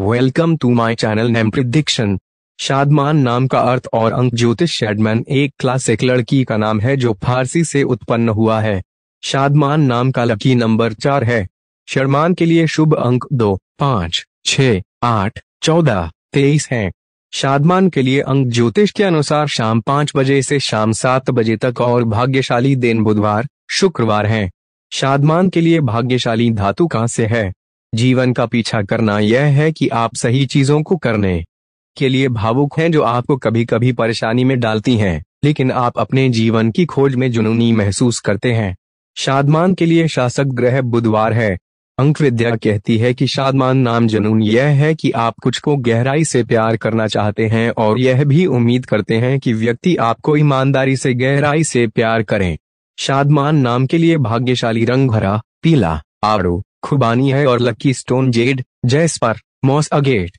welcome to my channel name prediction Shadman नाम का अर्थ और अंक ज्योतिष शेडमैन एक क्लासिक लड़की का नाम है जो फारसी से उत्पन्न हुआ है शादमान नाम का लकी नंबर चार है शर्मान के लिए शुभ अंक दो पाँच छ आठ चौदह तेईस है शादमान के लिए अंक ज्योतिष के अनुसार शाम पाँच बजे से शाम सात बजे तक और भाग्यशाली दिन बुधवार शुक्रवार है शादमान के लिए भाग्यशाली धातु कहाँ से है जीवन का पीछा करना यह है कि आप सही चीजों को करने के लिए भावुक हैं जो आपको कभी कभी परेशानी में डालती हैं, लेकिन आप अपने जीवन की खोज में जुनूनी महसूस करते हैं शादमान के लिए शासक ग्रह बुधवार है अंक विद्या कहती है कि शादमान नाम जुनून यह है कि आप कुछ को गहराई से प्यार करना चाहते हैं और यह भी उम्मीद करते हैं कि व्यक्ति आपको ईमानदारी से गहराई से प्यार करें शादमान नाम के लिए भाग्यशाली रंग भरा पीला आरोप खुबानी है और lucky stone jade jasper moss agate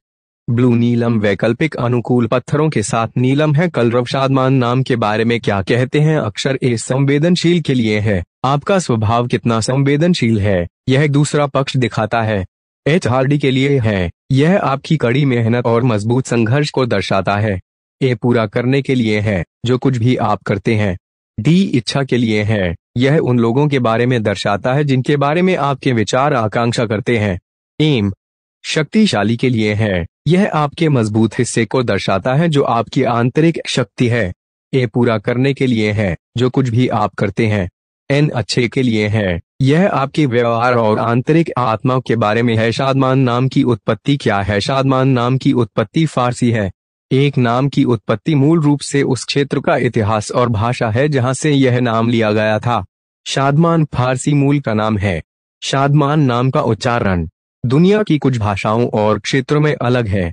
blue नीलम वैकल्पिक अनुकूल पत्थरों के साथ नीलम है कलरव शादमान नाम के बारे में क्या कहते हैं अक्षर ए संवेदनशील के लिए है आपका स्वभाव कितना संवेदनशील है यह दूसरा पक्ष दिखाता है एच हार्डी के लिए है यह आपकी कड़ी मेहनत और मजबूत संघर्ष को दर्शाता है ए पूरा करने के लिए है जो कुछ भी आप करते हैं डी इच्छा के लिए है यह उन लोगों के बारे में दर्शाता है जिनके बारे में आपके विचार आकांक्षा करते हैं एम शक्तिशाली के लिए है यह आपके मजबूत हिस्से को दर्शाता है जो आपकी आंतरिक शक्ति है ए पूरा करने के लिए है जो कुछ भी आप करते हैं एन अच्छे के लिए है यह आपके व्यवहार और आंतरिक आत्मा के बारे में है शादमान नाम की उत्पत्ति क्या है शादमान नाम की उत्पत्ति फारसी है एक नाम की उत्पत्ति मूल रूप से उस क्षेत्र का इतिहास और भाषा है जहां से यह नाम लिया गया था शादमान फारसी मूल का नाम है शादमान नाम का उच्चारण दुनिया की कुछ भाषाओं और क्षेत्रों में अलग है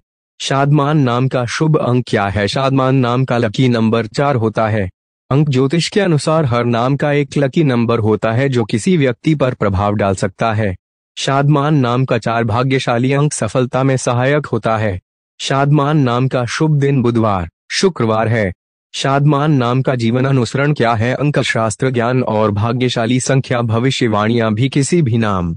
शादमान नाम का शुभ अंक क्या है शादमान नाम का लकी नंबर चार होता है अंक ज्योतिष के अनुसार हर नाम का एक लकी नंबर होता है जो किसी व्यक्ति पर प्रभाव डाल सकता है शादमान नाम का चार भाग्यशाली अंक सफलता में सहायक होता है शादमान नाम का शुभ दिन बुधवार शुक्रवार है शादमान नाम का जीवन अनुसरण क्या है अंक शास्त्र ज्ञान और भाग्यशाली संख्या भविष्यवाणियां भी किसी भी नाम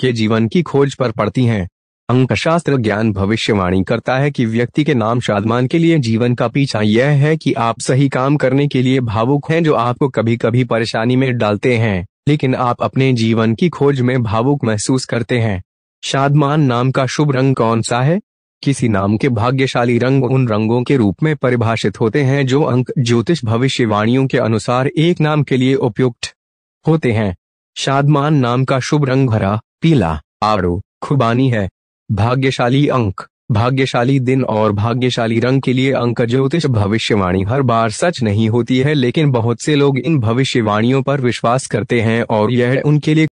के जीवन की खोज पर पड़ती हैं अंक शास्त्र ज्ञान भविष्यवाणी करता है कि व्यक्ति के नाम शादमान के लिए जीवन का पीछा यह है कि आप सही काम करने के लिए भावुक हैं जो आपको कभी कभी परेशानी में डालते हैं लेकिन आप अपने जीवन की खोज में भावुक महसूस करते हैं शादमान नाम का शुभ रंग कौन सा है किसी नाम के भाग्यशाली रंग उन रंगों के रूप में परिभाषित होते हैं जो अंक ज्योतिष भविष्यवाणियों के अनुसार एक नाम के लिए उपयुक्त होते हैं शादमान नाम का शुभ रंग हरा पीला आरो खुबानी है भाग्यशाली अंक भाग्यशाली दिन और भाग्यशाली रंग के लिए अंक ज्योतिष भविष्यवाणी हर बार सच नहीं होती है लेकिन बहुत से लोग इन भविष्यवाणियों पर विश्वास करते हैं और यह उनके लिए